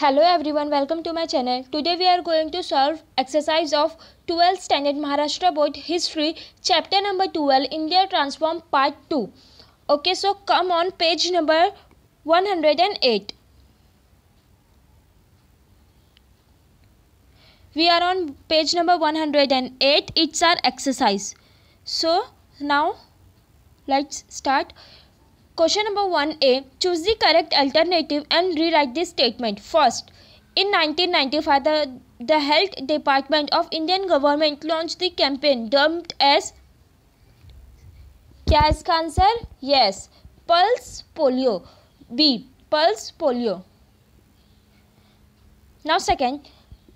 Hello everyone, welcome to my channel. Today we are going to solve exercise of 12th Standard Maharashtra Board History, chapter number 12, India Transform Part 2. Okay, so come on page number 108. We are on page number 108, it's our exercise. So now let's start. Question number 1a Choose the correct alternative and rewrite this statement. First, in 1995, the, the Health Department of Indian government launched the campaign dubbed as क्या इसका answer Pulse Polio. Polio Pulse Polio. Now, second,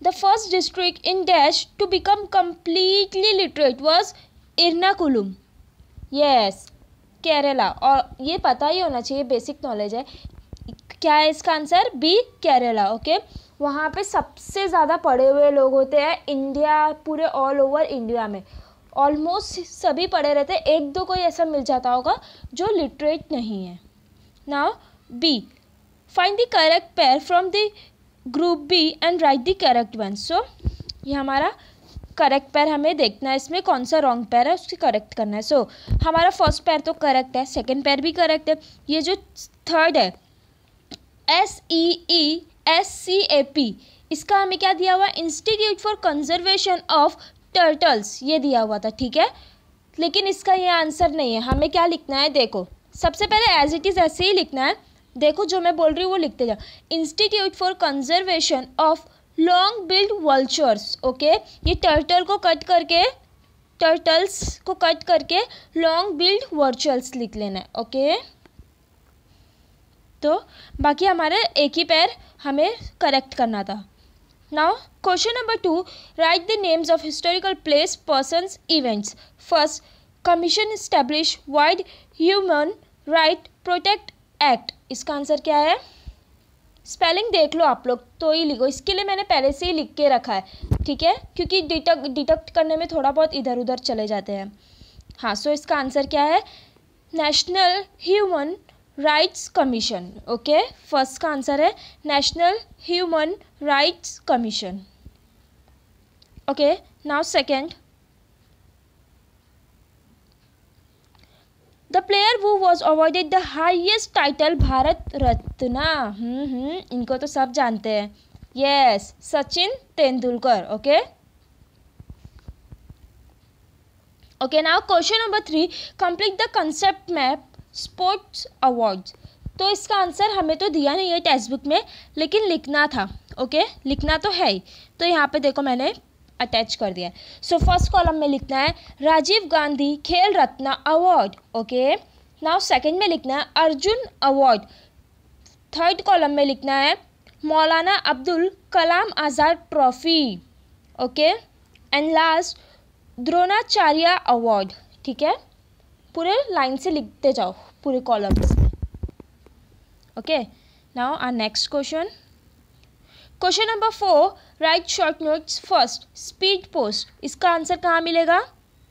the first district in in to become completely literate was Irnakulum. Yes. Kerala और ये पता ही होना चाहिए basic knowledge है क्या है इसका आंसर बी केरला ओके वहाँ पे सबसे ज़्यादा पढ़े हुए लोग होते हैं इंडिया पूरे ऑल ओवर इंडिया में ऑलमोस्ट सभी पढ़े रहते हैं एक दो कोई ऐसा मिल जाता होगा जो लिटरेट नहीं है now B find the correct pair from the group B and write the correct one so ये हमारा करेक्ट पैर हमें देखना है इसमें कौन सा रॉन्ग पैर है उसको करेक्ट करना है सो so, हमारा फर्स्ट पैर तो करेक्ट है सेकेंड पैर भी करेक्ट है ये जो थर्ड है S E E S C A P इसका हमें क्या दिया हुआ है institute for conservation of turtles ये दिया हुआ था ठीक है लेकिन इसका ये आंसर नहीं है हमें क्या लिखना है देखो सबसे पहले एज इट इज़ ऐसे ही लिखना है देखो जो मैं बोल रही हूँ वो लिखते जाओ institute for conservation of long billed vultures okay ये टर्टल को कट करके टर्टल्स को कट करके लॉन्ग बिल्ड वर्चुअल्स लिख लेना है ओके तो बाकी हमारे एक ही पैर हमें करेक्ट करना था now question number two write the names of historical place persons events first commission establish wide human right protect act इसका आंसर क्या है स्पेलिंग देख लो आप लोग तो ही लिखो इसके लिए मैंने पहले से ही लिख के रखा है ठीक है क्योंकि डिटक डिटेक्ट करने में थोड़ा बहुत इधर उधर चले जाते हैं हाँ सो इसका आंसर क्या है national human rights commission okay first का आंसर है national human rights commission okay now second the player who was awarded the highest title Bharat Ratna इनको तो सब जानते हैं yes Sachin Tendulkar okay okay now question number three complete the concept map sports award तो इसका answer हमें तो दिया नहीं है टेक्स्ट बुक में लेकिन लिखना था ओके okay? लिखना तो है ही तो यहाँ पे देखो मैंने अटैच कर दिया है सो फर्स्ट कॉलम में लिखना है Rajiv Gandhi Khel Ratna award okay now second में लिखना है अर्जुन अवार्ड थर्ड कॉलम में लिखना है Maulana Abdul Kalam Azad trophy okay and last Dronacharya award ठीक है पूरे लाइन से लिखते जाओ पूरे कॉलम्स में okay now our next question question number four write short notes first speed post इसका आंसर कहाँ मिलेगा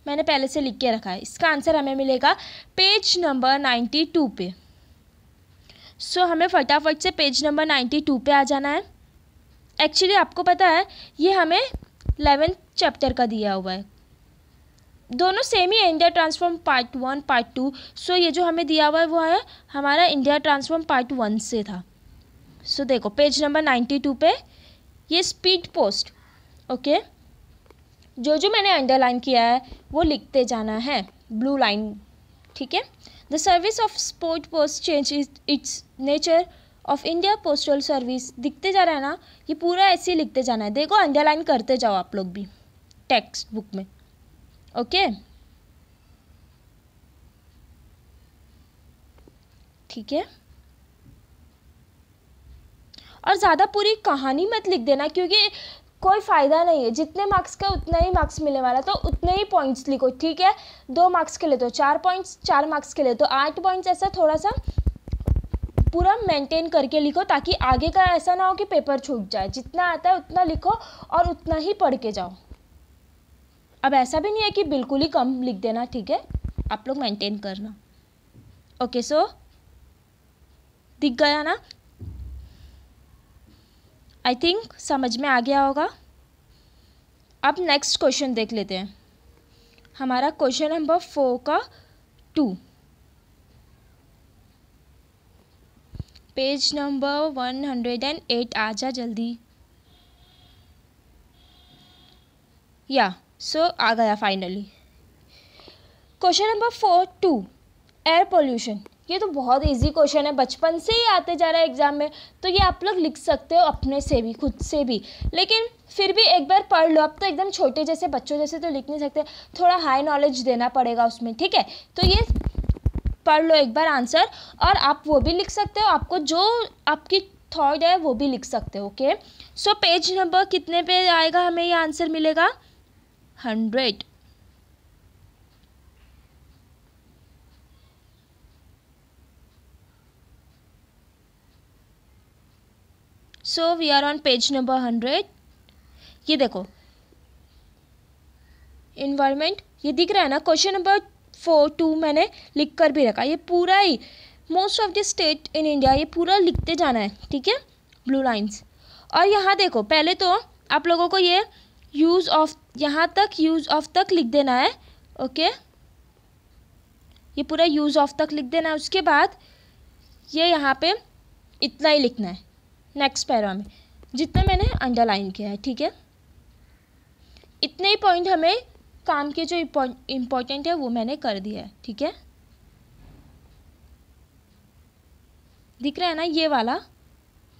मैंने पहले से लिख के रखा है इसका आंसर हमें मिलेगा पेज नंबर नाइन्टी टू पे सो so, हमें फटाफट से पेज नंबर नाइन्टी टू पे आ जाना है एक्चुअली आपको पता है ये हमें इलेवेंथ चैप्टर का दिया हुआ है दोनों सेम ही है India transform part one part two so ये जो हमें दिया हुआ है वो है हमारा इंडिया ट्रांसफॉर्म पार्ट वन से था सो so, देखो पेज नंबर नाइन्टी टू पे ये स्पीड पोस्ट ओके जो जो मैंने अंडरलाइन किया है वो लिखते जाना है ब्लू लाइन ठीक है the service of sport post change its nature of India postal service दिखते जा रहा है ना ये पूरा ऐसे ही लिखते जाना है देखो अंडरलाइन करते जाओ आप लोग भी टेक्स्ट बुक में ओके ठीक है और ज़्यादा पूरी कहानी मत लिख देना क्योंकि कोई फ़ायदा नहीं है जितने मार्क्स का उतना ही मार्क्स मिलने वाला तो उतने ही पॉइंट्स लिखो ठीक है दो मार्क्स के लिए तो चार पॉइंट्स चार मार्क्स के लिए तो आठ पॉइंट्स ऐसा थोड़ा सा पूरा मेंटेन करके लिखो ताकि आगे का ऐसा ना हो कि पेपर छूट जाए जितना आता है उतना लिखो और उतना ही पढ़ के जाओ अब ऐसा भी नहीं है कि बिल्कुल ही कम लिख देना ठीक है आप लोग मेंटेन करना ओके सो दिख गया ना आई थिंक समझ में आ गया होगा अब नेक्स्ट क्वेश्चन देख लेते हैं हमारा क्वेश्चन नंबर फोर का two page number one hundred and eight आ जा जल्दी या सो आ गया finally question number four two air pollution ये तो बहुत ईजी क्वेश्चन है बचपन से ही आते जा रहा है एग्ज़ाम में तो ये आप लोग लिख सकते हो अपने से भी खुद से भी लेकिन फिर भी एक बार पढ़ लो अब तो एकदम छोटे जैसे बच्चों जैसे तो लिख नहीं सकते थोड़ा हाई नॉलेज देना पड़ेगा उसमें ठीक है तो ये पढ़ लो एक बार आंसर और आप वो भी लिख सकते हो आपको जो आपकी थॉट है वो भी लिख सकते हो ओके सो पेज नंबर कितने पे आएगा हमें ये आंसर मिलेगा hundred so we are on page number hundred ये देखो इन्वायरमेंट ये दिख रहा है ना क्वेश्चन नंबर फोर टू मैंने लिख कर भी रखा ये पूरा ही most of the state in India ये पूरा लिखते जाना है ठीक है ब्लू लाइन्स और यहाँ देखो पहले तो आप लोगों को ये यूज़ ऑफ यहाँ तक यूज़ ऑफ तक लिख देना है ओके ये पूरा यूज़ ऑफ तक लिख देना है उसके बाद ये यहाँ पे इतना ही लिखना है नेक्स्ट पैरा में जितना मैंने अंडरलाइन किया है ठीक है इतने ही पॉइंट हमें काम के जो इम्पोर्टेंट है वो मैंने कर दिया है ठीक है दिख रहा है ना ये वाला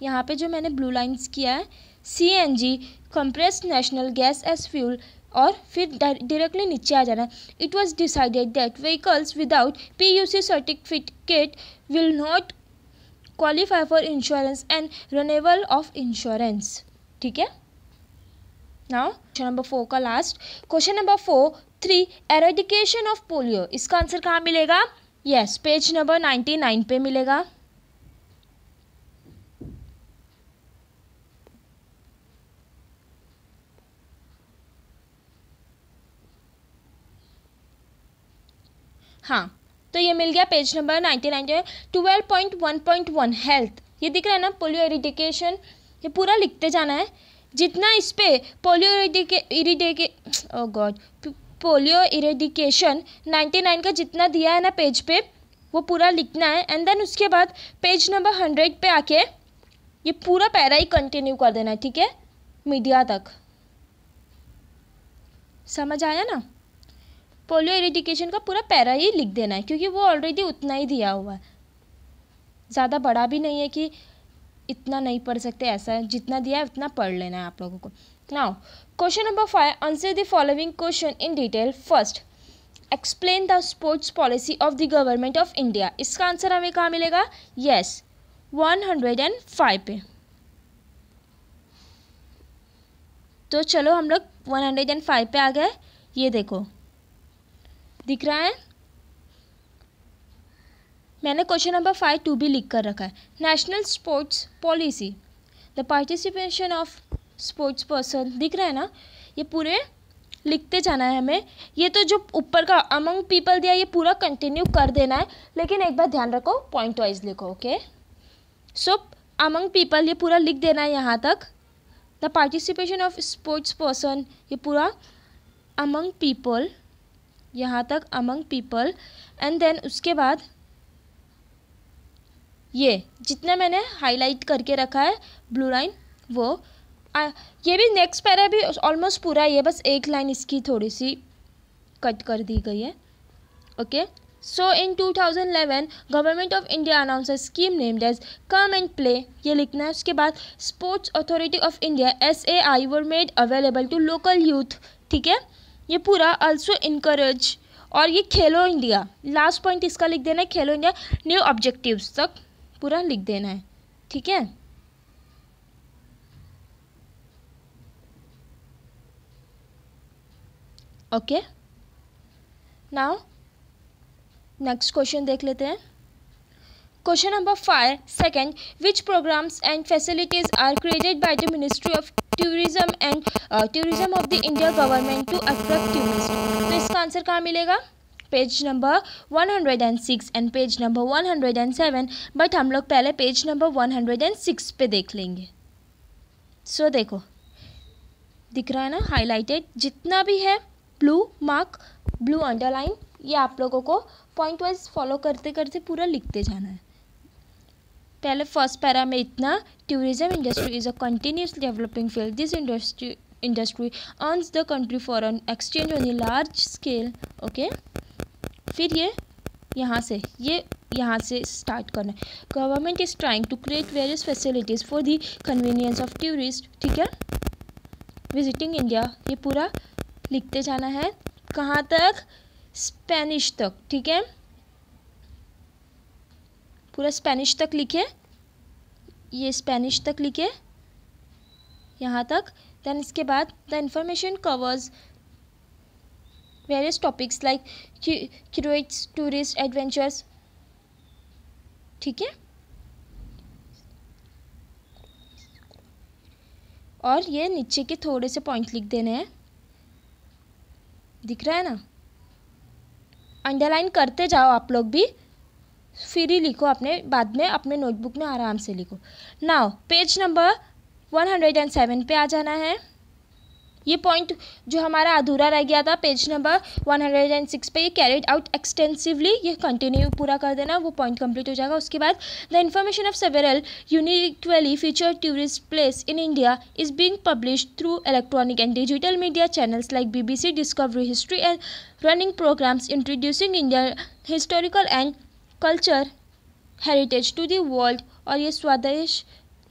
यहाँ पे जो मैंने ब्लू लाइंस किया है C N G compress national gas as fuel और फिर डायरेक्टली नीचे आ जाना it was decided that vehicles without P U C certificate will not qualify for insurance and renewal of insurance ठीक है नाउ क्वेश्चन नंबर फोर का last question number four three eradication of polio इसका answer कहाँ मिलेगा yes page number ninety nine पे मिलेगा हाँ तो ये मिल गया पेज नंबर नाइनटीन नाइनटी में twelve point one point one health ये दिख रहा है ना पोलियो इरीडिकेशन ये पूरा लिखते जाना है जितना इस पर पोलियो इरीडिके ओ गॉड पोलियो इरेडिकेशन 99 का जितना दिया है ना पेज पे वो पूरा लिखना है एंड देन उसके बाद पेज नंबर हंड्रेड पे आके ये पूरा पैरा ही कंटिन्यू कर देना है ठीक है मीडिया तक समझ आया ना पोलियो इरेडिकेशन का पूरा पैरा ही लिख देना है क्योंकि वो ऑलरेडी उतना ही दिया हुआ है ज़्यादा बड़ा भी नहीं है कि इतना नहीं पढ़ सकते ऐसा जितना दिया है उतना पढ़ लेना है आप लोगों को now question number five answer the following question in detail first explain the sports policy of the government of India इसका आंसर हमें कहाँ मिलेगा yes one hundred and five पे तो चलो हम लोग वन हंड्रेड एंड फाइव पे आ गए ये देखो दिख रहा है मैंने क्वेश्चन नंबर फाइव टू भी लिख कर रखा है national sports policy the participation of sports person दिख रहा है ना ये पूरे लिखते जाना है हमें ये तो जो ऊपर का अमंग पीपल दिया ये पूरा कंटिन्यू कर देना है लेकिन एक बार ध्यान रखो पॉइंट वाइज लिखो ओके सो अमंग पीपल ये पूरा लिख देना है यहाँ तक the participation of sports person ये पूरा अमंग पीपल यहाँ तक अमंग पीपल एंड देन उसके बाद ये जितना मैंने हाईलाइट करके रखा है ब्लू लाइन वो आ, ये भी नेक्स्ट पैरा भी ऑलमोस्ट पूरा ही है बस एक लाइन इसकी थोड़ी सी कट कर दी गई है okay so in 2011 government of India announce scheme named as come and play ये लिखना है उसके बाद sports authority of India S A I were made available to local youth ठीक है ये पूरा ऑल्सो इनकरेज और ये खेलो इंडिया लास्ट पॉइंट इसका लिख देना है खेलो इंडिया न्यू ऑब्जेक्टिव्स तक पूरा लिख देना है ठीक है ओके नाउ नेक्स्ट क्वेश्चन देख लेते हैं Question number 5. Second, which programs and facilities are created by the Ministry of Tourism and uh, Tourism of the India government to attract tourists? तो इसका आंसर कहाँ मिलेगा page number 106 and page number 107 but हम लोग पहले page number 106 पे देख लेंगे सो so, देखो दिख रहा है ना हाईलाइटेड जितना भी है ब्लू मार्क ब्लू अंडरलाइन ये आप लोगों को पॉइंट वाइज फॉलो करते करते पूरा लिखते जाना है पहले फर्स्ट पैरा में इतना tourism industry is a continuous developing field this industry industry earns the country foreign exchange on a large scale okay फिर ये यहाँ से ये यहाँ से स्टार्ट करना है government is trying to create various facilities for the convenience of tourist ठीक है विजिटिंग इंडिया ये पूरा लिखते जाना है कहाँ तक स्पेनिश तक ठीक है पूरा स्पेनिश तक लिखे ये स्पेनिश तक लिखे यहाँ तक देन इसके बाद the information covers various topics like क्रोइट्स टूरिस्ट एडवेंचर्स ठीक है और ये नीचे के थोड़े से पॉइंट लिख देने हैं दिख रहा है ना अंडरलाइन करते जाओ आप लोग भी फ्री लिखो अपने बाद में अपने नोटबुक में आराम से लिखो now page number one hundred and seven पे आ जाना है ये पॉइंट जो हमारा अधूरा रह गया था page number one hundred and six पे ये कैरिड आउट एक्सटेंसिवली ये कंटिन्यू पूरा कर देना वो पॉइंट कंप्लीट हो जाएगा उसके बाद the information of several uniquely feature tourist place in India is being publish through electronic and digital media channels like BBC Discovery History and running programs introducing India historical and culture heritage to the world और ये स्वदेश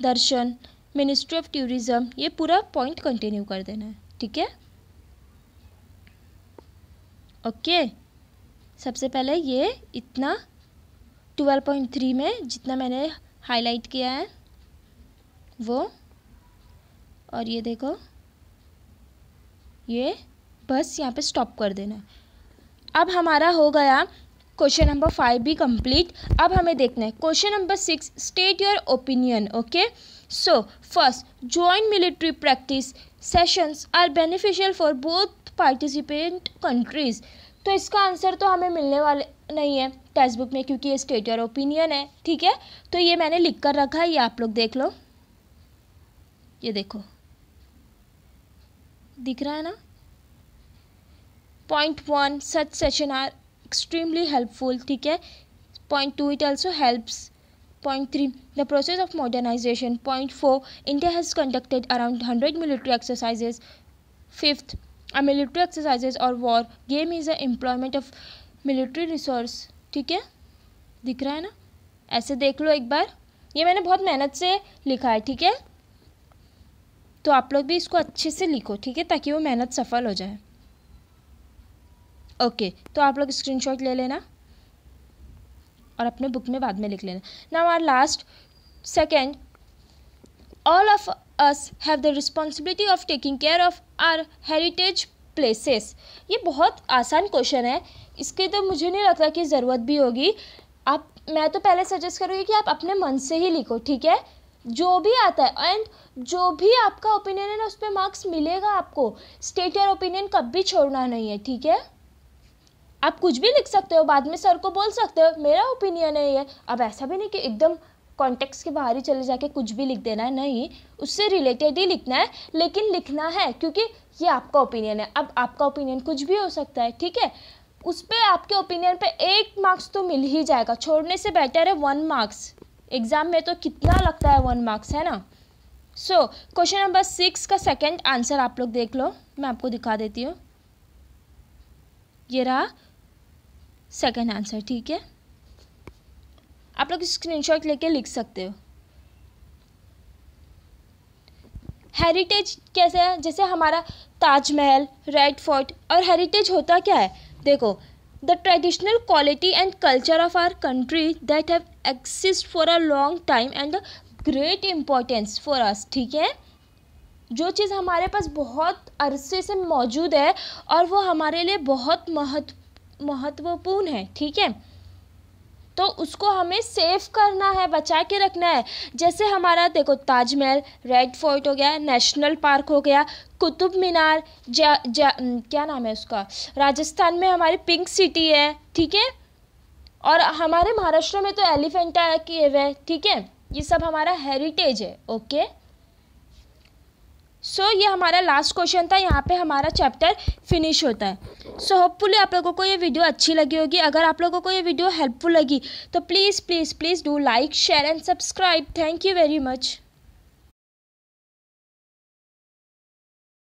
दर्शन ministry of tourism ये पूरा point continue कर देना है ठीक है ओके सबसे पहले ये इतना ट्वेल्व पॉइंट थ्री में जितना मैंने हाईलाइट किया है वो और ये देखो ये बस यहाँ पे स्टॉप कर देना अब हमारा हो गया क्वेश्चन नंबर फाइव भी कंप्लीट अब हमें देखना है question number six state your opinion okay so first joint military practice sessions are beneficial for both participant countries तो इसका आंसर तो हमें मिलने वाले नहीं है टेक्स्ट बुक में क्योंकि ये स्टेट योर ओपिनियन है ठीक है तो ये मैंने लिख कर रखा है ये आप लोग देख लो ये देखो दिख रहा है ना point one such session are extremely helpful ठीक है point two it also helps Point three The process of modernization. Point four India has conducted around hundred military exercises. Fifth A military exercises or war game is a employment of military resource. ठीक है दिख रहा है ना ऐसे देख लो एक बार ये मैंने बहुत मेहनत से लिखा है ठीक है तो आप लोग भी इसको अच्छे से लिखो ठीक है ताकि वो मेहनत सफल हो जाए ओके तो आप लोग स्क्रीनशॉट ले लेना और अपने बुक में बाद में लिख लेना now our last second all of us have the responsibility of taking care of our heritage places ये बहुत आसान क्वेश्चन है इसके तो मुझे नहीं लगता कि ज़रूरत भी होगी आप मैं तो पहले सजेस्ट करूँगी कि आप अपने मन से ही लिखो ठीक है जो भी आता है एंड जो भी आपका ओपिनियन है ना उस पर मार्क्स मिलेगा आपको स्टेट योर ओपिनियन भी छोड़ना नहीं है ठीक है आप कुछ भी लिख सकते हो बाद में सर को बोल सकते हो मेरा ओपिनियन है ये अब ऐसा भी नहीं कि एकदम कॉन्टेक्स्ट के बाहर ही चले जाके कुछ भी लिख देना है नहीं उससे रिलेटेड ही लिखना है लेकिन लिखना है क्योंकि ये आपका ओपिनियन है अब आपका ओपिनियन कुछ भी हो सकता है ठीक है उस पर आपके ओपिनियन पे एक मार्क्स तो मिल ही जाएगा छोड़ने से बेटर है वन मार्क्स एग्ज़ाम में तो कितना लगता है वन मार्क्स है ना सो क्वेश्चन नंबर सिक्स का सेकंड आंसर आप लोग देख लो मैं आपको दिखा देती हूँ ये रहा सेकेंड आंसर ठीक है आप लोग स्क्रीनशॉट लेके लिख सकते हो हेरिटेज कैसे है जैसे हमारा ताजमहल रेड फोर्ट और हेरिटेज होता क्या है देखो the traditional quality and culture of our country that have exist for a long time and great importance for us ठीक है जो चीज़ हमारे पास बहुत अरसे से मौजूद है और वो हमारे लिए बहुत महत्व महत्वपूर्ण है ठीक है तो उसको हमें सेव करना है बचा के रखना है जैसे हमारा देखो ताजमहल रेड फोर्ट हो गया नेशनल पार्क हो गया कुतुब मीनार जा, जा, क्या नाम है उसका राजस्थान में हमारी पिंक सिटी है ठीक है और हमारे महाराष्ट्र में तो एलिफेंटा केव है ठीक है ये सब हमारा हेरिटेज है ओके सो so, ये हमारा लास्ट क्वेश्चन था यहाँ पे हमारा चैप्टर फिनिश होता है सो so, होपफुली आप लोगों को ये वीडियो अच्छी लगी होगी अगर आप लोगों को ये वीडियो हेल्पफुल लगी तो please please please do like share and subscribe thank you very much